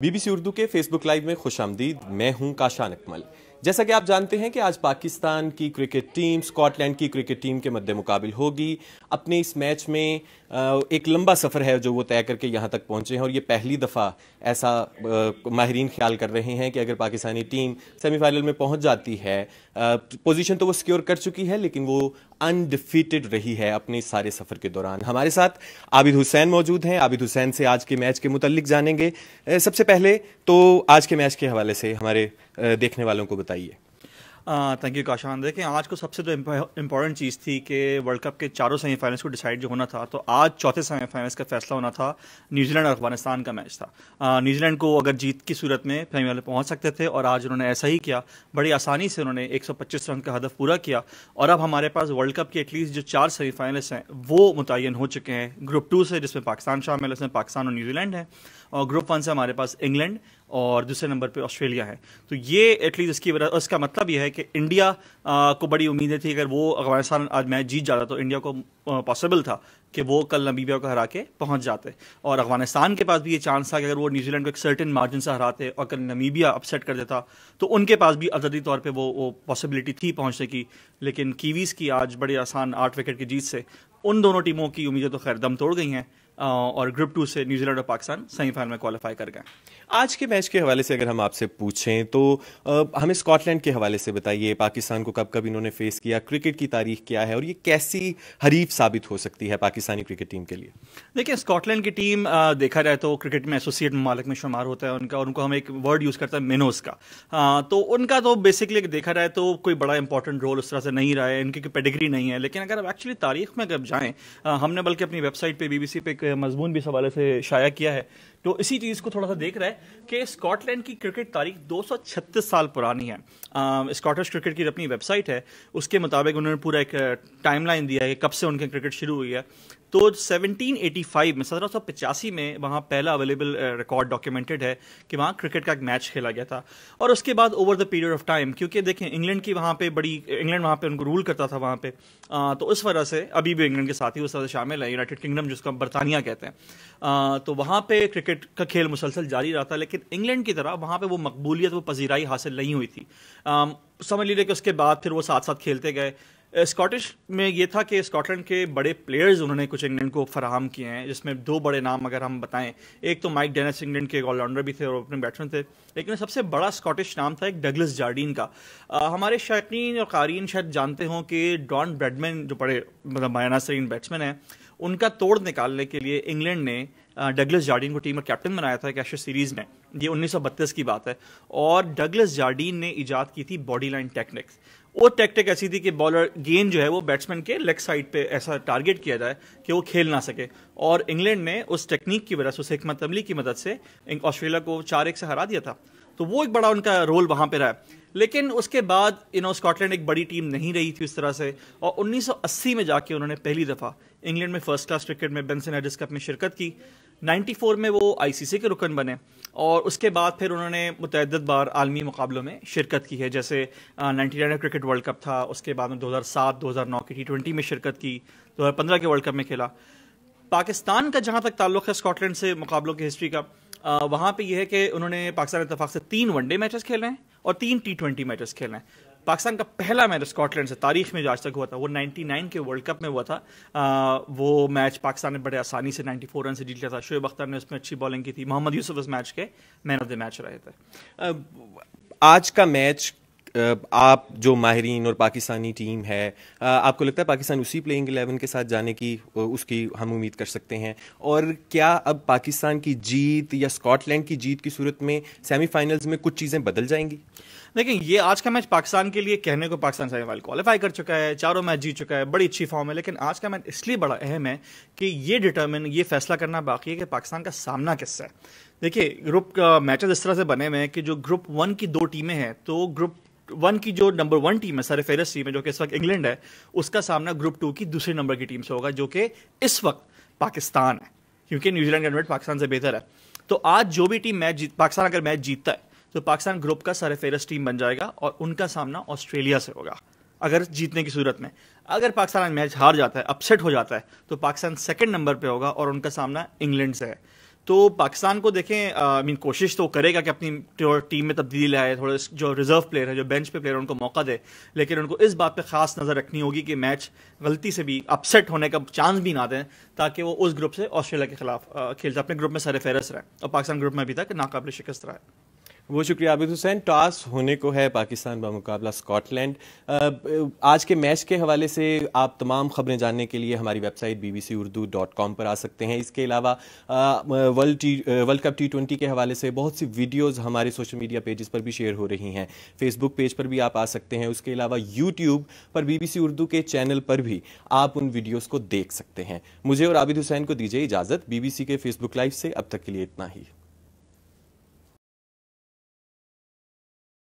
be B C Urdu کے face بک live میں خوش آمدید میں ہوں کاشان اکمل جیسا کہ آپ جانتے ہیں کہ آج پاکستان کی کرکٹ ٹیم سکوٹ لینڈ کی کرکٹ ٹیم کے مد مقابل ہوگی اپنے اس میچ میں ایک لمبا سفر ہے جو وہ طے کر کے یہاں تک پہنچے ہیں اور یہ پہلی دفعہ ایسا ماہرین خیال کر رہے ہیں کہ اگر پاکستانی ٹیم سیمی فائنل میں پہنچ جاتی ہے پوزیشن تو وہ سکیور کر چکی ہے لیکن وہ انڈیفیٹڈ رہی ہے اپنے سارے سفر کے دوران ہمارے ساتھ عابد حسین موجود ہیں عابد حسین سے آج کے میچ کے متعلق جانیں گے سب سے پہلے تو آج کے میچ کے حوالے سے ہمارے دیکھنے والوں کو بتائیے تھینک یو کاشان دیکھیں آج کو سب سے جو امپورٹنٹ چیز تھی کہ ورلڈ کپ کے چاروں سیمی فائنلس کو ڈیسائڈ جو ہونا تھا تو آج چوتھے سیمی فائنلس کا فیصلہ ہونا تھا نیوزی لینڈ اور افغانستان کا میچ تھا نیوزی لینڈ کو اگر جیت کی صورت میں فیمی والے پہنچ سکتے تھے اور آج انہوں نے ایسا ہی کیا بڑی آسانی سے انہوں نے ایک سو پچیس رن کا ہدف پورا کیا اور اب ہمارے پاس ورلڈ کپ کے ایٹ لیسٹ جو چار سیمی فائنلس ہیں وہ متعین ہو چکے ہیں گروپ ٹو سے جس میں پاکستان شامل ہے اس میں پاکستان اور نیوزی لینڈ ہیں اور گروپ ون سے ہمارے پاس انگلینڈ اور دوسرے نمبر پہ آسٹریلیا ہے تو یہ ایٹ لیسٹ اس کی وجہ اس کا مطلب یہ ہے کہ انڈیا کو بڑی امیدیں تھیں اگر وہ افغانستان آج میچ جیت جاتا تو انڈیا کو پاسبل تھا کہ وہ کل نمیبیا کو ہرا کے پہنچ جاتے اور افغانستان کے پاس بھی یہ چانس تھا کہ اگر وہ نیوزی لینڈ کو ایک سرٹن مارجن سے ہراتے اور کل نمیبیا اپسیٹ کر دیتا تو ان کے پاس بھی عددی طور پہ وہ وہ پاسبلٹی تھی پہنچنے کی لیکن کیویز کی آج بڑے آسان آٹھ وکٹ کی جیت سے ان دونوں ٹیموں کی امیدیں تو خیر دم توڑ گئی ہیں اور گروپ ٹو سے New Zealand Pakistan semi final میں کوالیفائی کر گئے آج کے میچ کے حوالے سے اگر ہم آپ سے پوچھیں تو ہمیں اسکاٹ لینڈ کے حوالے سے بتائیے پاکستان کو کب کب انہوں نے فیس کیا کرکٹ کی تاریخ کیا ہے اور یہ کیسی حریف ثابت ہو سکتی ہے پاکستانی کرکٹ ٹیم کے لیے دیکھیں اسکاٹ لینڈ کی ٹیم دیکھا جائے تو کرکٹ میں ایسوسیٹ ممالک میں شمار ہوتا ہے ان کا اور ان کو ہم ایک ورڈ یوز کرتا ہے مینوز کا تو ان کا تو بیسکلی دیکھا جائے تو کوئی بڑا امپورٹنٹ رول اس طرح سے نہیں رہا ہے ان کی کوئی نہیں ہے لیکن اگر آپ ایکچولی تاریخ میں جب جائیں ہم نے بلکہ اپنی ویب سائٹ پہ بی بی سی پہ مضمون بھی اس حوالے سے شائع کیا ہے تو اسی چیز کو تھوڑا سا دیکھ رہا ہے کہ اسکاٹ لینڈ کی کرکٹ تاریخ دو سو چھتیس سال پرانی ہے اسکاٹش کرکٹ کی اپنی ویب سائٹ ہے اس کے مطابق انہوں نے پورا ایک ٹائم لائن دیا ہے کہ کب سے ان کے کرکٹ شروع ہوئی ہے تو سیونٹین ایٹی فائیو میں سترہ سو پچاسی میں وہاں پہلا اویلیبل ریکارڈ ڈاکیومنٹڈ ہے کہ وہاں کرکٹ کا ایک میچ کھیلا گیا تھا اور اس کے بعد over the period of time کیونکہ دیکھیں انگلینڈ کی وہاں پہ بڑی انگلینڈ وہاں پہ ان کو رول کرتا تھا وہاں پہ تو اس وجہ سے ابھی بھی انگلینڈ کے ساتھ ہی اس وجہ سے شامل ہے یونائٹڈ کنگڈم جس کو ہم برطانیہ کہتے ہیں تو وہاں پہ کرکٹ کا کھیل مسلسل جاری رہا تھا لیکن انگلینڈ کی طرح وہاں پہ وہ مقبولیت وہ پذیرائی حاصل نہیں ہوئی تھی سمجھ لیجیے کہ اس کے بعد پھر وہ ساتھ ساتھ کھیلتے گئے اسکاٹش میں یہ تھا کہ اسکاٹ لینڈ کے بڑے پلیئرز انہوں نے کچھ انگلینڈ کو فراہم کیے ہیں جس میں دو بڑے نام اگر ہم بتائیں ایک تو مائک ڈینس انگلینڈ کے ایک آل راؤنڈر بھی تھے اور اوپننگ بیٹسمین تھے لیکن سب سے بڑا اسکاٹش نام تھا ایک ڈگلس جارڈین کا ہمارے شائقین اور قارئین شاید جانتے ہوں کہ ڈان بریڈمین جو بڑے مطلب مایانا ترین بیٹسمین ہیں ان کا توڑ نکالنے کے لیے انگلینڈ نے ڈگلس جارڈین کو ٹیم اور کیپٹن بنایا تھا ایک ایشو سیریز میں انیس سو بتیس کی بات ہے اور ڈگلس جارڈین نے ایجاد کی تھی باڈی لائن ٹیکنکس وہ ٹیکٹک ایسی تھی کہ بالر گیند جو ہے وہ بیٹسمین کے لیگ سائڈ پہ ایسا ٹارگیٹ کیا جائے کہ وہ کھیل نہ سکے اور انگلینڈ نے اس ٹیکنیک کی وجہ سے اس حکمت عملی کی مدد سے آسٹریلیا کو چار ایک سے ہرا دیا تھا تو وہ ایک بڑا ان کا رول وہاں پہ رہا ہے لیکن اس کے بعد یو نو اسکاٹ لینڈ ایک بڑی ٹیم نہیں رہی تھی اس طرح سے اور انیس سو اسی میں جا کے انہوں نے پہلی دفعہ انگلینڈ میں فرسٹ کلاس کرکٹ میں بینسن ایڈس کپ میں شرکت کی نائنٹی فور میں وہ آئی سی سی کے رکن بنے اور اس کے بعد پھر انہوں نے متعدد بار عالمی مقابلوں میں شرکت کی ہے جیسے ninety nine cricket world cup تھا اس کے بعد میں دو ہزار سات دو ہزار نو کی ٹی ٹوینٹی میں شرکت کی دو ہزار پندرہ کے ورلڈ کپ میں کھیلا پاکستان کا جہاں تک تعلق ہے اسکاٹ لینڈ سے مقابلوں کی ہسٹری کا وہاں پہ یہ ہے کہ انہوں نے پاکستان اتفاق سے تین ون ڈے میچز کھیلے ہیں اور تین ٹی ٹوینٹی میچز کھیل ہیں پاکستان کا پہلا میچ اسکاٹ لینڈ سے تاریخ میں جو آج تک ہوا تھا وہ نائنٹی نائن کے ورلڈ کپ میں ہوا تھا وہ میچ پاکستان نے بڑے آسانی سے نائنٹی فور رن سے جیت لیا تھا شعیب اختر نے اس میں اچھی بالنگ کی تھی محمد یوسف اس میچ کے مین آف دا میچ رہے تھے آج کا میچ آپ جو ماہرین اور پاکستانی ٹیم ہے آپ کو لگتا ہے پاکستان اسی پلینگ الیون کے ساتھ جانے کی اس کی ہم امید کر سکتے ہیں اور کیا اب پاکستان کی جیت یا اسکاٹ لینڈ کی جیت کی صورت میں سیمی فائنلز میں کچھ چیزیں بدل جائیں گی لیکن یہ آج کا میچ پاکستان کے لیے کہنے کو پاکستان سیمی فائنل کوالیفائی کر چکا ہے چاروں میچ جیت چکا ہے بڑی اچھی فارم ہے لیکن آج کا میچ اس لیے بڑا اہم ہے کہ یہ ڈیٹرمن یہ فیصلہ کرنا باقی ہے کہ پاکستان کا سامنا کس ہے دیکھیے گروپ میچز اس طرح سے بنے ہوئے ہیں کہ جو گروپ ون کی دو ٹیمیں ہیں تو گروپ ون کی جو نمبر ون ٹیم ہے سر فیرس جو کہ اس وقت انگلینڈ ہے اس کا سامنا گروپ ٹو کی دوسرے نمبر کی ٹیم سے ہوگا جو کہ اس وقت پاکستان ہے کیونکہ نیوزی لینڈ پاکستان سے بہتر ہے تو آج جو بھی ٹیم میچ جیت پاکستان اگر میچ جیتتا ہے تو پاکستان گروپ کا سر فہرست ٹیم بن جائے گا اور ان کا سامنا آسٹریلیا سے ہوگا اگر جیتنے کی صورت میں اگر پاکستان میچ ہار جاتا ہے اپسیٹ ہو جاتا ہے تو پاکستان سیکنڈ نمبر پہ ہوگا اور ان کا سامنا انگلینڈ سے ہے تو پاکستان کو دیکھیں مین کوشش تو کرے گا کہ اپنی ٹیم میں تبدیلی لائے تھوڑے جو ریزرو پلیئر ہے جو بینچ پہ پلیئر ان کو موقع دے لیکن ان کو اس بات پہ خاص نظر رکھنی ہوگی کہ میچ غلطی سے بھی اپسیٹ ہونے کا چانس بھی نہ دیں تاکہ وہ اس گروپ سے آسٹریلیا کے خلاف کھیل جائے اپنے گروپ میں سر فہرست رہے اور پاکستان گروپ میں ابھی تک ناقابل شکست رہا ہے بہت شکریہ عابد حسین ٹاس ہونے کو ہے پاکستان بمقابلہ اسکاٹ لینڈ آج کے میچ کے حوالے سے آپ تمام خبریں جاننے کے لیے ہماری website B B C Urdu dot com پر آ سکتے ہیں اس کے علاوہ world T cup T twenty کے حوالے سے بہت سی ویڈیوز ہمارے سوشل میڈیا پیجز پر بھی شیئر ہو رہی ہیں فیس بک پیج پر بھی آپ آ سکتے ہیں اس کے علاوہ یوٹیوب پر بی بی سی اردو کے چینل پر بھی آپ ان ویڈیوز کو دیکھ سکتے ہیں مجھے اور عابد حسین کو دیجیے اجازت بی بی سی کے فیس بک لائف سے اب تک کے لیے اتنا ہی